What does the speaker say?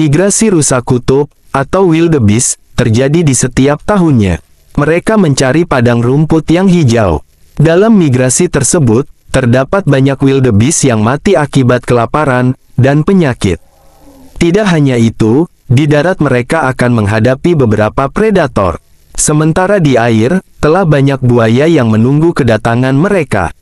Migrasi rusa kutub, atau wildebeest, terjadi di setiap tahunnya. Mereka mencari padang rumput yang hijau. Dalam migrasi tersebut, terdapat banyak wildebeest yang mati akibat kelaparan dan penyakit. Tidak hanya itu, di darat mereka akan menghadapi beberapa predator. Sementara di air, telah banyak buaya yang menunggu kedatangan mereka.